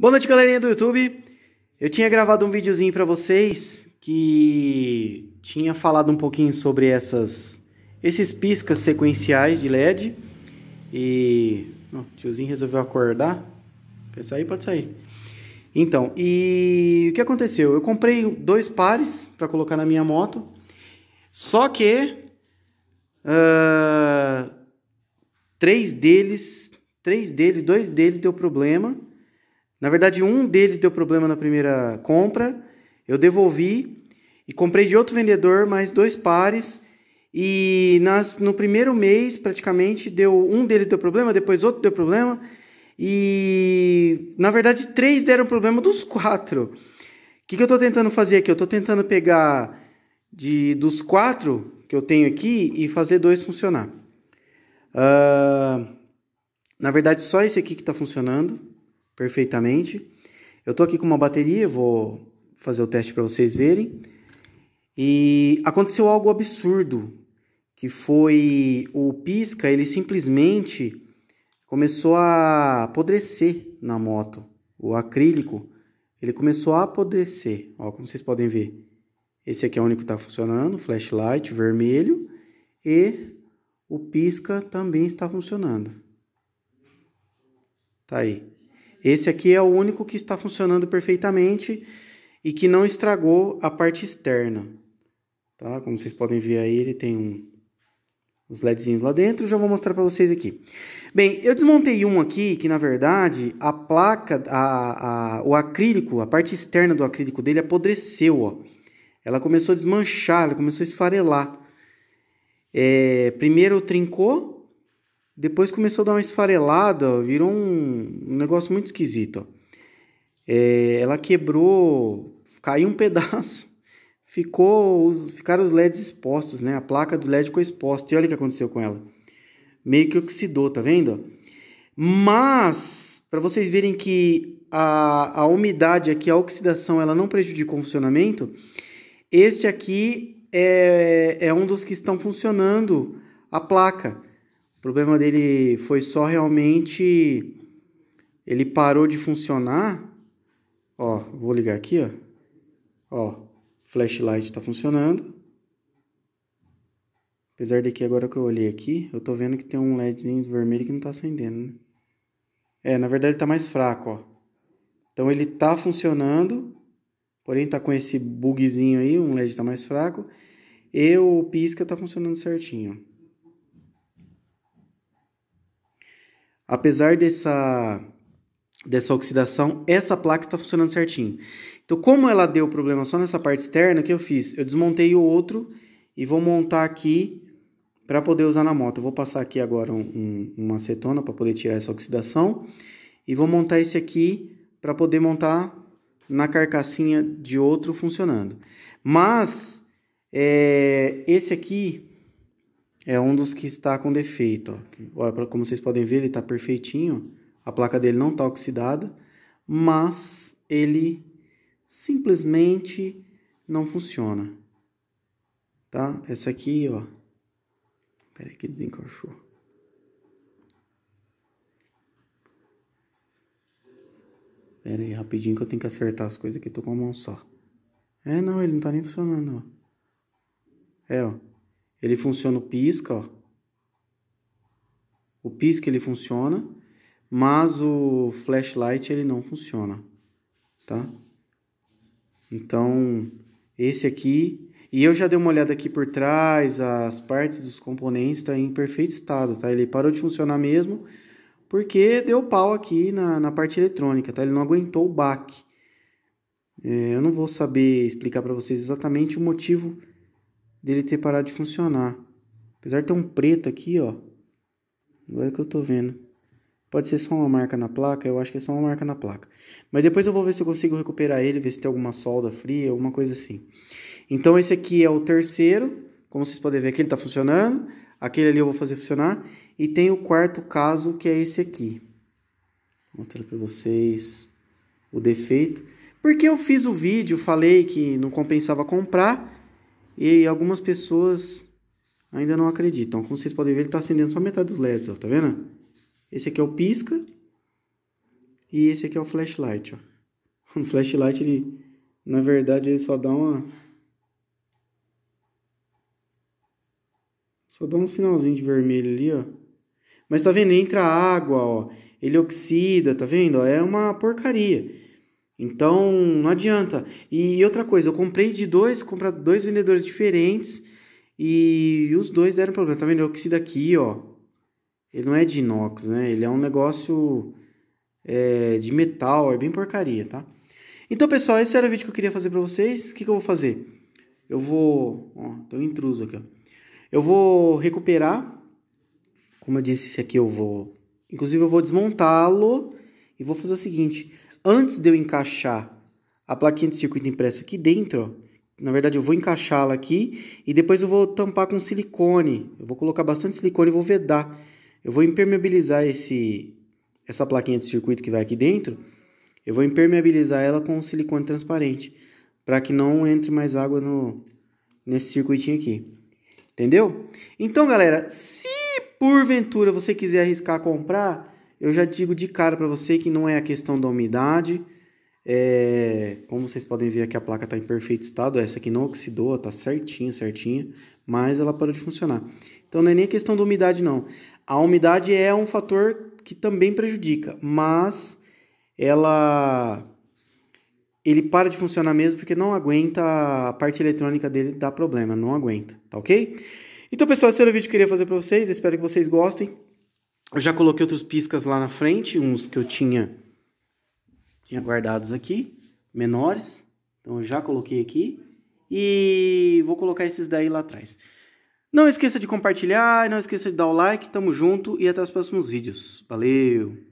Boa noite, galerinha do YouTube. Eu tinha gravado um videozinho para vocês que tinha falado um pouquinho sobre essas esses piscas sequenciais de LED e o tiozinho resolveu acordar. Quer sair? Pode sair. Então, e o que aconteceu? Eu comprei dois pares para colocar na minha moto, só que uh, três deles, três deles, dois deles deu problema na verdade, um deles deu problema na primeira compra, eu devolvi e comprei de outro vendedor mais dois pares. E nas, no primeiro mês, praticamente, deu um deles deu problema, depois outro deu problema. E na verdade, três deram problema dos quatro. O que, que eu estou tentando fazer aqui? Eu estou tentando pegar de, dos quatro que eu tenho aqui e fazer dois funcionar. Uh, na verdade, só esse aqui que está funcionando perfeitamente. Eu estou aqui com uma bateria, vou fazer o teste para vocês verem. E aconteceu algo absurdo, que foi o pisca, ele simplesmente começou a apodrecer na moto. O acrílico, ele começou a apodrecer, ó, como vocês podem ver. Esse aqui é o único que está funcionando, flashlight vermelho e o pisca também está funcionando. Tá aí. Esse aqui é o único que está funcionando perfeitamente e que não estragou a parte externa. Tá? Como vocês podem ver aí, ele tem um, os LEDzinhos lá dentro, já vou mostrar para vocês aqui. Bem, eu desmontei um aqui que, na verdade, a placa, a, a, o acrílico, a parte externa do acrílico dele apodreceu, ó. Ela começou a desmanchar, ela começou a esfarelar. É, primeiro trincou, depois começou a dar uma esfarelada, ó, virou um, um, negócio muito esquisito. É, ela quebrou, caiu um pedaço, ficou os, ficaram os LEDs expostos, né? A placa do LED ficou exposta. E olha o que aconteceu com ela. Meio que oxidou, tá vendo? Mas, para vocês verem que a, a umidade aqui, a oxidação, ela não prejudicou o funcionamento, este aqui é, é um dos que estão funcionando a placa. O problema dele foi só realmente ele parou de funcionar. Ó, vou ligar aqui, ó. Ó, flashlight está funcionando. Apesar de que agora que eu olhei aqui, eu tô vendo que tem um LEDzinho vermelho que não tá acendendo, né? É, na verdade ele tá mais fraco, ó. Então ele tá funcionando, porém tá com esse bugzinho aí, um LED tá mais fraco. E o pisca tá funcionando certinho, apesar dessa, dessa oxidação, essa placa está funcionando certinho. Então, como ela deu problema só nessa parte externa, o que eu fiz? Eu desmontei o outro e vou montar aqui para poder usar na moto. Eu vou passar aqui agora um, um, uma acetona para poder tirar essa oxidação e vou montar esse aqui para poder montar na carcassinha de outro funcionando. Mas é, esse aqui é um dos que está com defeito. Ó. Como vocês podem ver, ele está perfeitinho, a placa dele não está oxidada, mas ele simplesmente não funciona. Tá? Essa aqui, ó. aí, que desencaixou. Pera aí, rapidinho que eu tenho que acertar as coisas aqui. Tô com a mão só. É, não, ele não tá nem funcionando, ó. É, ó. Ele funciona o pisca, ó. O pisca ele funciona, mas o flashlight ele não funciona, tá? Então, esse aqui, e eu já dei uma olhada aqui por trás, as partes dos componentes estão tá em perfeito estado, tá? Ele parou de funcionar mesmo, porque deu pau aqui na, na parte eletrônica, tá? Ele não aguentou o baque. É, eu não vou saber explicar para vocês exatamente o motivo dele ter parado de funcionar. Apesar de ter um preto aqui, ó. Agora que eu tô vendo. Pode ser só uma marca na placa, eu acho que é só uma marca na placa. Mas depois eu vou ver se eu consigo recuperar ele, ver se tem alguma solda fria, alguma coisa assim. Então esse aqui é o terceiro, como vocês podem ver aqui ele tá funcionando. Aquele ali eu vou fazer funcionar. E tem o quarto caso, que é esse aqui. Vou mostrar para vocês o defeito. Porque eu fiz o vídeo, falei que não compensava comprar e algumas pessoas ainda não acreditam. Como vocês podem ver, ele está acendendo só metade dos LEDs, ó, tá vendo? Esse aqui é o pisca e esse aqui é o flashlight, ó. o flashlight ele, na verdade, ele só dá uma Só dá um sinalzinho de vermelho ali, ó. Mas tá vendo? Entra água, ó. Ele oxida, tá vendo? É uma porcaria. Então, não adianta. E outra coisa, eu comprei de dois, comprar dois vendedores diferentes e os dois deram problema. Tá vendo? É esse daqui, ó, ele não é de inox, né? Ele é um negócio é, de metal, é bem porcaria, tá? Então, pessoal, esse era o vídeo que eu queria fazer pra vocês. O que, que eu vou fazer? Eu vou... Ó, tem um intruso aqui, ó. Eu vou recuperar. Como eu disse, esse aqui eu vou... Inclusive, eu vou desmontá-lo e vou fazer o seguinte antes de eu encaixar a plaquinha de circuito impresso aqui dentro, ó, na verdade eu vou encaixá-la aqui e depois eu vou tampar com silicone. Eu vou colocar bastante silicone e vou vedar. Eu vou impermeabilizar esse essa plaquinha de circuito que vai aqui dentro. Eu vou impermeabilizar ela com silicone transparente para que não entre mais água no nesse circuitinho aqui. Entendeu? Então, galera, se porventura você quiser arriscar comprar, eu já digo de cara para você que não é a questão da umidade. É, como vocês podem ver aqui, a placa está em perfeito estado. Essa aqui não oxidou, está certinha, certinha. Mas ela parou de funcionar. Então não é nem questão da umidade, não. A umidade é um fator que também prejudica. Mas ela... Ele para de funcionar mesmo porque não aguenta, a parte eletrônica dele dá problema, não aguenta, tá ok? Então, pessoal, esse era o vídeo que eu queria fazer para vocês, espero que vocês gostem. Eu já coloquei outros piscas lá na frente, uns que eu tinha, tinha guardados aqui, menores. Então eu já coloquei aqui e vou colocar esses daí lá atrás. Não esqueça de compartilhar, não esqueça de dar o like, tamo junto e até os próximos vídeos. Valeu!